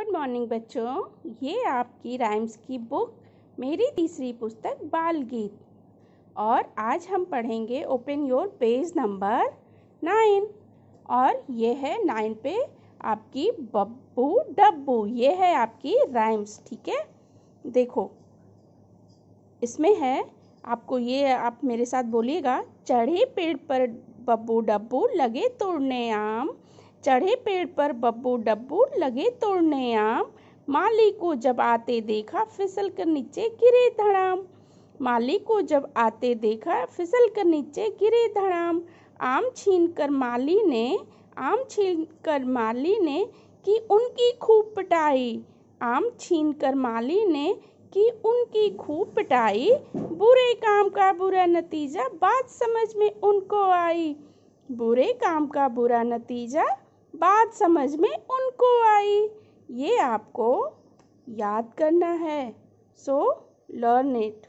good morning बच्चों ये आपकी राइम्स की बुक मेरी तीसरी पुस्तक बाल गीत और आज हम पढ़ेंगे open your page number nine और ये है नाइन पे आपकी बब्बू डब्बू ये है आपकी राइम्स ठीक है देखो इसमें है आपको ये आप मेरे साथ बोलिएगा चढ़े पेड़ पर बब्बू डब्बू लगे तोड़ने आम चढ़े पेड़ पर बब्बू डब्बू लगे तोड़ने आम माली को जब आते देखा फिसल कर नीचे गिरे धड़ाम माली को जब आते देखा फिसल कर नीचे गिरे धड़ाम आम छीन कर माली ने आम छीन कर माली ने कि उनकी खूब पिटाई आम छीन कर माली ने कि उनकी खूब पिटाई बुरे काम का बुरा नतीजा बात समझ में उनको आई बुरे काम का बुरा नतीजा बात समझ में उनको आई ये आपको याद करना है सो लर्न इट